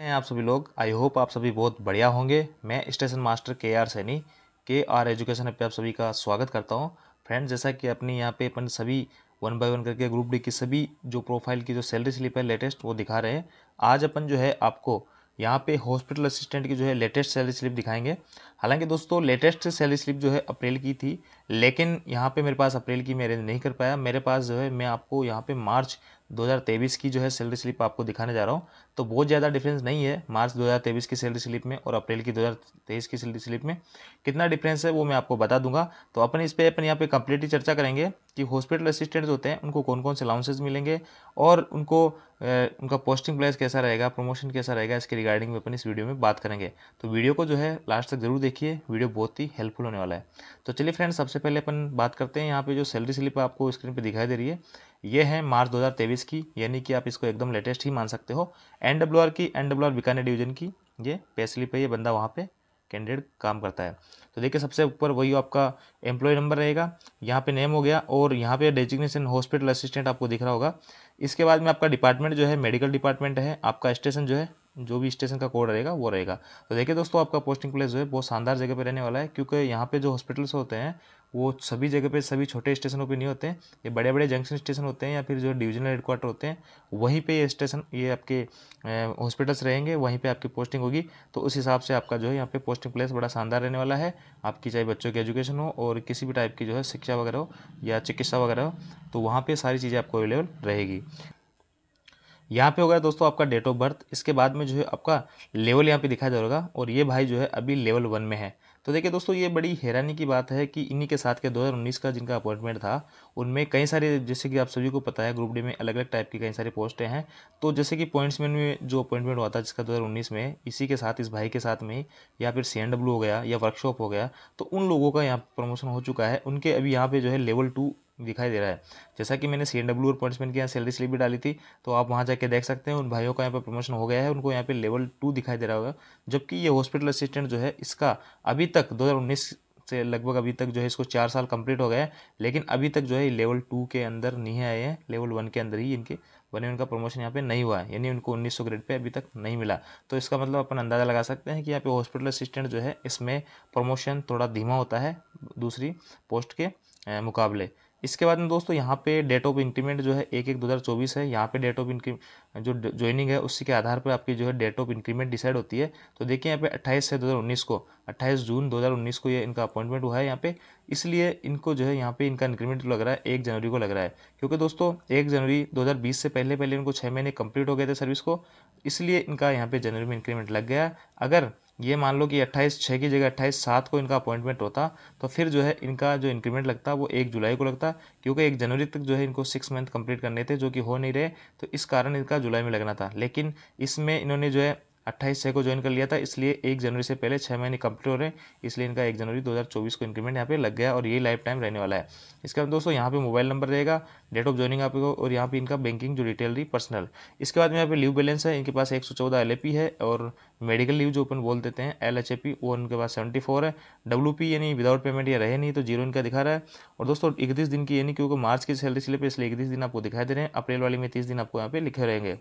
हैं आप सभी लोग आई होप आप सभी बहुत बढ़िया होंगे मैं station master K R Saini K R education पे आप सभी का स्वागत करता हूं फ्रेंड्स जैसा कि अपनी यहाँ पे अपन सभी वन बाय वन करके ग्रुप डी की सभी जो प्रोफाइल की जो सैलरी स्लिप है लेटेस्ट वो दिखा रहे हैं आज अपन जो है आपको यहाँ पे हॉस्पिटल असिस्टेंट की जो है लेटेस्ट सैलरी स्लिप दिखाएंगे हालांकि दोस्तों लेटेस्ट सैलरी स्लिप जो है अप्रैल की थी लेकिन यहाँ पे मेरे पास अप्रैल की मैं अरेंज नहीं कर पाया मेरे पास जो है मैं आपको यहाँ पे मार्च 2023 की जो है सैलरी स्लिप आपको दिखाने जा रहा हूँ तो बहुत ज़्यादा डिफरेंस नहीं है मार्च 2023 की सैलरी स्लिप में और अप्रैल की 2023 की सैलरी स्लिप में कितना डिफरेंस है वो मैं आपको बता दूंगा तो अपन इस पर अपन यहाँ पे कंप्लीटली चर्चा करेंगे कि हॉस्पिटल असिस्टेंट्स होते हैं उनको कौन कौन से अलाउंसेज मिलेंगे और उनको उनका पोस्टिंग प्लेस कैसा रहेगा प्रमोशन कैसा रहेगा इसके रिगार्डिंग में अपन इस वीडियो में बात करेंगे तो वीडियो को जो है लास्ट तक जरूर देखिए वीडियो बहुत ही हेल्पफुल होने वाला है तो चलिए फ्रेंड्स सबसे सबसे पहले अपन बात करते हैं यहाँ पे जो सैलरी स्लिप आपको स्क्रीन पे दिखाई दे रही है ये है मार्च 2023 की यानी कि आप इसको एकदम लेटेस्ट ही मान सकते हो एन की एन बीकानेर डिवीजन की ये पे स्लिप है ये बंदा वहाँ पे कैंडिडेट काम करता है तो देखिए सबसे ऊपर वही आपका एम्प्लॉय नंबर रहेगा यहाँ पे नेम हो गया और यहाँ पे डेजिग्नेशन हॉस्पिटल असिस्टेंट आपको दिख रहा होगा इसके बाद में आपका डिपार्टमेंट जो है मेडिकल डिपार्टमेंट है आपका स्टेशन जो है जो भी स्टेशन का कोड रहेगा वो रहेगा तो देखिए दोस्तों आपका पोस्टिंग प्लेस जो है बहुत शानदार जगह पे रहने वाला है क्योंकि यहाँ पे जो हॉस्पिटल्स होते हैं वो सभी जगह पे सभी छोटे स्टेशनों पे नहीं होते हैं ये बड़े बड़े जंक्शन स्टेशन होते हैं या फिर जो डिविजनल हेडक्वार्टर होते हैं वहीं पर ये स्टेशन ये आपके हॉस्पिटल्स रहेंगे वहीं पर आपकी पोस्टिंग होगी तो उस हिसाब से आपका जो है यहाँ पे पोस्टिंग प्लेस बड़ा शानदार रहने वाला है आपकी चाहे बच्चों की एजुकेशन हो और किसी भी टाइप की जो है शिक्षा वगैरह हो या चिकित्सा वगैरह हो तो वहाँ पर सारी चीज़ें आपको अवेलेबल रहेगी यहाँ पे हो गया दोस्तों आपका डेट ऑफ बर्थ इसके बाद में जो है आपका लेवल यहाँ पे दिखाया जा रहा और ये भाई जो है अभी लेवल वन में है तो देखिए दोस्तों ये बड़ी हैरानी की बात है कि इन्हीं के साथ के 2019 का जिनका अपॉइंटमेंट था उनमें कई सारे जैसे कि आप सभी को पता है ग्रुप डी में अलग अलग टाइप की कई सारी पोस्टें हैं तो जैसे कि पॉइंट्समैन में जो अपॉइंटमेंट हुआ था जिसका 2019 में इसी के साथ इस भाई के साथ में या फिर सी हो गया या वर्कशॉप हो गया तो उन लोगों का यहाँ प्रमोशन हो चुका है उनके अभी यहाँ पर जो है लेवल टू दिखाई दे रहा है जैसा कि मैंने सी और पॉइंट्समैन की यहाँ सैलरी स्लिप भी डाली थी तो आप वहाँ जाके देख सकते हैं उन भाइयों का यहाँ पर प्रमोशन हो गया है उनको यहाँ पे लेवल टू दिखाई दे रहा होगा जबकि ये हॉस्पिटल असिस्टेंट जो है इसका अभी तक दो से लगभग अभी तक जो है इसको चार साल कंप्लीट हो गया है लेकिन अभी तक जो है लेवल टू के अंदर नहीं आए हैं लेवल वन के अंदर ही इनके बने उनका प्रमोशन यहाँ पे नहीं हुआ है यानी उनको 1900 ग्रेड पे अभी तक नहीं मिला तो इसका मतलब अपन अंदाज़ा लगा सकते हैं कि यहाँ पे हॉस्पिटल असिस्टेंट जो है इसमें प्रमोशन थोड़ा धीमा होता है दूसरी पोस्ट के मुकाबले इसके बाद में दोस्तों यहाँ पे डेट ऑफ इंक्रीमेंट जो है एक एक दो हज़ार चौबीस है यहाँ पे डेट ऑफ इंक्रीमेंट जो ज्वाइनिंग है उसी के आधार पर आपकी जो है डेट ऑफ इंक्रीमेंट डिसाइड होती है तो देखिए यहाँ पे अट्ठाईस है दो हज़ार उन्नीस को अट्ठाईस जून दो हज़ार उन्नीस को ये इनका अपॉइंटमेंट हुआ है यहाँ पे इसलिए इनको जो है यहाँ पे इनका इंक्रीमेंट लग रहा है एक जनवरी को लग रहा है क्योंकि दोस्तों एक जनवरी बीस से पहले पहले इनको छः महीने कंप्लीट हो गए थे सर्विस को इसलिए इनका यहाँ पे जनवरी में इंक्रीमेंट लग गया अगर ये मान लो कि अट्ठाईस छः की जगह अट्ठाईस सात को इनका अपॉइंटमेंट होता तो फिर जो है इनका जो इंक्रीमेंट लगता वो एक जुलाई को लगता क्योंकि एक जनवरी तक जो है इनको सिक्स मंथ कंप्लीट करने थे जो कि हो नहीं रहे तो इस कारण इनका जुलाई में लगना था लेकिन इसमें इन्होंने जो है अट्ठाईस छः को ज्वाइन कर लिया था इसलिए एक जनवरी से पहले छः महीने कंप्लीट हो रहे हैं इसलिए इनका एक जनवरी 2024 को इंक्रीमेंट यहाँ पे लग गया और ये लाइफ टाइम रहने वाला है इसके बाद दोस्तों यहाँ पे मोबाइल नंबर रहेगा डेट ऑफ ज्वाइनिंग आपको और यहाँ पे इनका बैंकिंग जो डिटेल रही पर्सनल इसके बाद में यहाँ पे लीव बैलेंस है इनके पास एक सौ है और मेडिकल लीव जो अपन बोल देते हैं एल एच ए पी वो उनके पास सेवेंटी फोर है डब्ल्यू पी यानी विदाउट पेमेंट ये रहे नहीं तो जीरो इनका दिखा रहा है और दोस्तों इकतीस दिन की यानी क्योंकि मार्च की सैलरी स्लिप इसलिए इकतीस दिन आपको दिखाई दे रहे हैं अप्रैल वाली में तीस दिन आपको यहाँ पे लिखे रहेंगे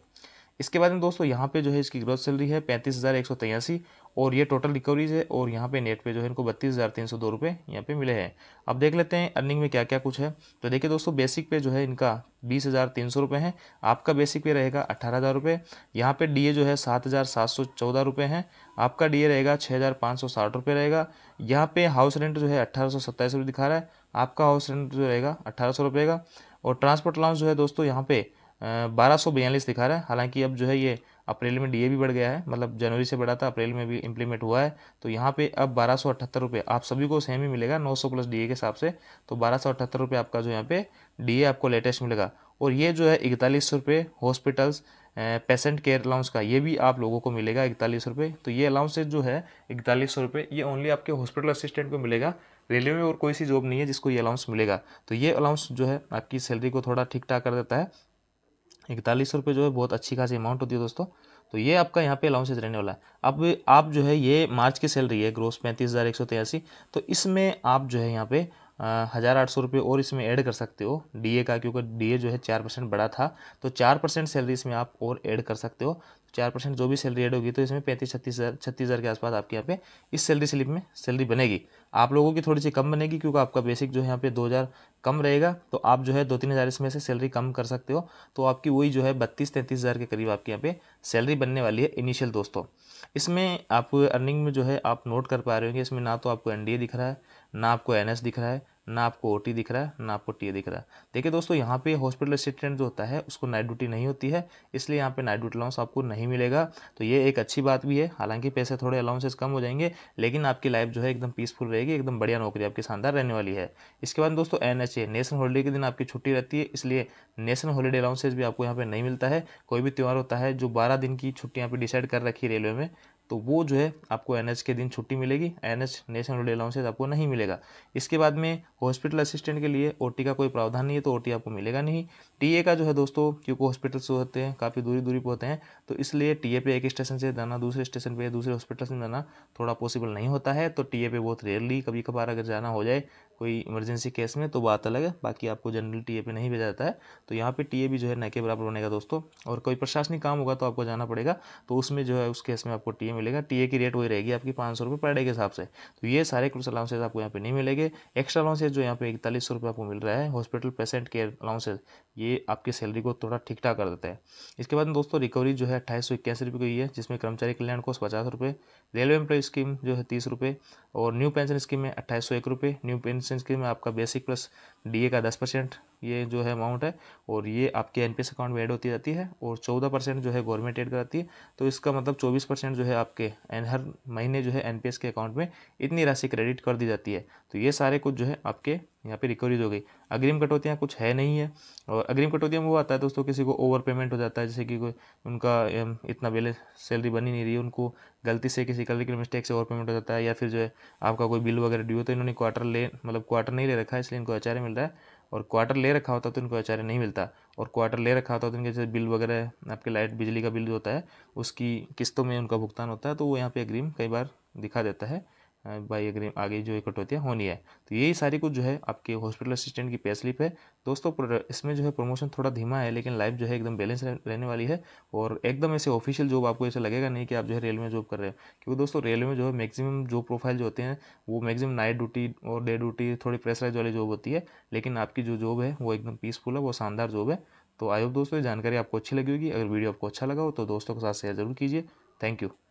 इसके बाद में दोस्तों यहाँ पे जो है इसकी ग्रोथ सैलरी है पैंतीस हज़ार एक सौ तेयासी और ये टोटल रिकवरीज है और यहाँ पे नेट पे जो है इनको बत्तीस हज़ार तीन सौ दो रुपये यहाँ पे मिले हैं अब देख लेते हैं अर्निंग में क्या क्या कुछ है तो देखिए दोस्तों बेसिक पे जो है इनका बीस हज़ार तीन सौ रुपये है आपका बेसिक पे रहेगा अट्ठारह हज़ार रुपये यहाँ पे ए जो है सात हज़ार सात सौ चौदह रुपये हैं आपका ए रहेगा छः हज़ार पाँच सौ साठ रुपये रहेगा यहाँ पे हाउस रेंट जो है अट्ठारह सौ सत्ताईस रुपये दिखा रहा है आपका हाउस रेंट जो रहेगा अट्ठारह सौ रुपये का और ट्रांसपोर्ट अलाउंस जो है दोस्तों यहाँ पे बारह सौ बयालीस दिखा रहा है हालांकि अब जो है ये अप्रैल में डीए भी बढ़ गया है मतलब जनवरी से बढ़ा था अप्रैल में भी इम्प्लीमेंट हुआ है तो यहाँ पे अब बारह सौ अठहत्तर रुपये आप सभी को सेम ही मिलेगा नौ सौ प्लस डीए के हिसाब से तो बारह सौ अठहत्तर रुपये आपका जो यहाँ पे डीए आपको लेटेस्ट मिलेगा और ये जो है इकतालीस सौ रुपये हॉस्पिटल्स पेशेंट केयर अलाउंस का ये भी आप लोगों को मिलेगा इकतालीस रुपये तो ये अलाउंसेज जो है इकतालीस सौ रुपये ये ओनली आपके हॉस्पिटल असिस्टेंट को मिलेगा रेलवे में और कोई सी जॉब नहीं है जिसको ये अलाउंस मिलेगा तो ये अलाउंस जो है आपकी सैलरी को थोड़ा ठीक ठाक कर देता है इकतालीस रुपये जो है बहुत अच्छी खासी अमाउंट होती है दोस्तों तो ये आपका यहाँ पे अलाउंसेज रहने वाला है अब आप जो है ये मार्च की सैलरी है ग्रोस पैंतीस हज़ार एक सौ तिरासी तो इसमें आप जो है यहाँ पे हज़ार आठ सौ रुपये और इसमें ऐड कर सकते हो डीए का क्योंकि डीए जो है चार परसेंट बड़ा था तो चार परसेंट सैलरी इसमें आप और ऐड कर सकते हो चार परसेंट जो भी सैलरी एड होगी तो इसमें पैंतीस छत्तीस हज़ार छत्तीस हज़ार के आसपास आपके यहाँ पे इस सैलरी स्लिप में सैलरी बनेगी आप लोगों की थोड़ी सी कम बनेगी क्योंकि आपका बेसिक जो है यहाँ पे दो हज़ार कम रहेगा तो आप जो है दो तीन हज़ार इसमें से सैलरी कम कर सकते हो तो आपकी वही जो है बत्तीस तैंतीस हज़ार के करीब आपके यहाँ पे सैलरी बनने वाली है इनिशियल दोस्तों इसमें आप अर्निंग में जो है आप नोट कर पा रहे होंगे इसमें ना तो आपको एन दिख रहा है ना आपको एन दिख रहा है ना आपको ओ दिख रहा है ना आपको टी दिख रहा है देखिए दोस्तों यहाँ पे हॉस्पिटल असिस्टेंट जो होता है उसको नाइट ड्यूटी नहीं होती है इसलिए यहाँ पे नाइट ड्यूटी अलाउंस आपको नहीं मिलेगा तो ये एक अच्छी बात भी है हालांकि पैसे थोड़े अलाउंसेस कम हो जाएंगे लेकिन आपकी लाइफ जो है एकदम पीसफुल रहेगी एकदम बढ़िया नौकरी आपकी शानदार रहने वाली है इसके बाद दोस्तों एन नेशनल हॉलीडे के दिन आपकी छुट्टी रहती है इसलिए नेशनल हॉलीडे अलाउंसेज भी आपको यहाँ पर नहीं मिलता है कोई भी त्यौहार होता है जो बारह दिन की छुट्टी यहाँ पर डिसाइड कर रखी है रेलवे में तो वो जो है आपको एन के दिन छुट्टी मिलेगी एन नेशनल डे अलाउंसेज आपको नहीं मिलेगा इसके बाद में हॉस्पिटल असिस्टेंट के लिए ओ का कोई प्रावधान नहीं है तो ओ आपको मिलेगा नहीं टी का जो है दोस्तों क्योंकि हॉस्पिटल से होते हैं काफ़ी दूरी दूरी पर होते हैं तो इसलिए टी पे एक स्टेशन से जाना दूसरे स्टेशन पर दूसरे हॉस्पिटल से जाना थोड़ा पॉसिबल नहीं होता है तो टी पे बहुत रेयरली कभी कभार अगर जाना हो जाए कोई इमरजेंसी केस में तो बात अलग है बाकी आपको जनरल टी पे नहीं भेजा जाता है तो यहाँ पे टी भी जो है न के बराबर बनेगा दोस्तों और कोई प्रशासनिक काम होगा तो आपको जाना पड़ेगा तो उसमें जो है उस केस में आपको टी नहीं मिलेगा टीए की रेट वही रहेगी आपकी पाँच सौ रुपये पर डे के हिसाब से तो ये सारे क्रूस अलाउंसेज आपको यहाँ पे नहीं मिलेंगे एक्स्ट्रा अलाउंसेज जो यहाँ पे इकतालीस सौ रुपये आपको मिल रहा है हॉस्पिटल पेशेंट केयर अलाउंसेज ये आपकी सैलरी को थोड़ा ठीक ठाक कर देता है इसके बाद दोस्तों रिकवरी जो है अट्ठाईस सौ इक्यासी रुपये की है जिसमें कर्मचारी कल्याण कोष पचास रुपये रेलवे एम्प्लॉय स्कीम जो है तीस रुपये और न्यू पेंशन स्कीम में अट्ठाईस सौ एक रुपये न्यू पेंशन स्कीम में आपका बेसिक प्लस डी का दस परसेंट ये जो है अमाउंट है और ये आपके एन अकाउंट में ऐड होती जाती है और चौदह परसेंट जो है गवर्नमेंट ऐड कराती है तो इसका मतलब चौबीस परसेंट जो है आपके एन हर महीने जो है एन के अकाउंट में इतनी राशि क्रेडिट कर दी जाती है तो ये सारे कुछ जो है आपके यहाँ पे रिकवरीज हो गई अग्रिम कटौतियाँ कुछ है नहीं है और अग्रिम कटौतियाँ वो आता है दोस्तों किसी को ओवर पेमेंट हो जाता है जैसे कि कोई उनका इतना बैलेंस सैलरी बनी नहीं रही उनको गलती से किसी कलर के मिस्टेक से ओवर पेमेंट हो जाता है या फिर जो है आपका कोई बिल वगैरह ड्यू तो इन्होंने क्वार्टर ले मतलब क्वार्टर नहीं ले रखा है इसलिए इनको अचार मिल रहा है और क्वार्टर ले रखा होता तो इनको एच नहीं मिलता और क्वार्टर ले रखा होता तो इनके जैसे बिल वगैरह आपके लाइट बिजली का बिल जो होता है उसकी किस्तों में उनका भुगतान होता है तो वो यहाँ पे अग्रीम कई बार दिखा देता है बाई अग्रीम आगे जो कटौतियाँ होनी है तो यही सारी कुछ जो है आपके हॉस्पिटल असिस्टेंट की पे स्लिप है दोस्तों इसमें जो है प्रमोशन थोड़ा धीमा है लेकिन लाइफ जो है एकदम बैलेंस रहने वाली है और एकदम ऐसे ऑफिशियल जॉब आपको ऐसा लगेगा नहीं कि आप जो है रेलवे में जॉब कर रहे हो क्योंकि दोस्तों रेलवे में जो है मैक्सिमम जॉब प्रोफाइल जो होते हैं वो मैक्सिमम नाइट ड्यूटी और डे ड्यूटी थोड़ी प्रेशराइज वाली जॉब होती है लेकिन आपकी जो जॉब है वो एकदम पीसफुल है वो शानदार जॉब है तो आई होप दोस्तों ये जानकारी आपको अच्छी लगी होगी अगर वीडियो आपको अच्छा लगा हो तो दोस्तों के साथ शेयर जरूर कीजिए थैंक यू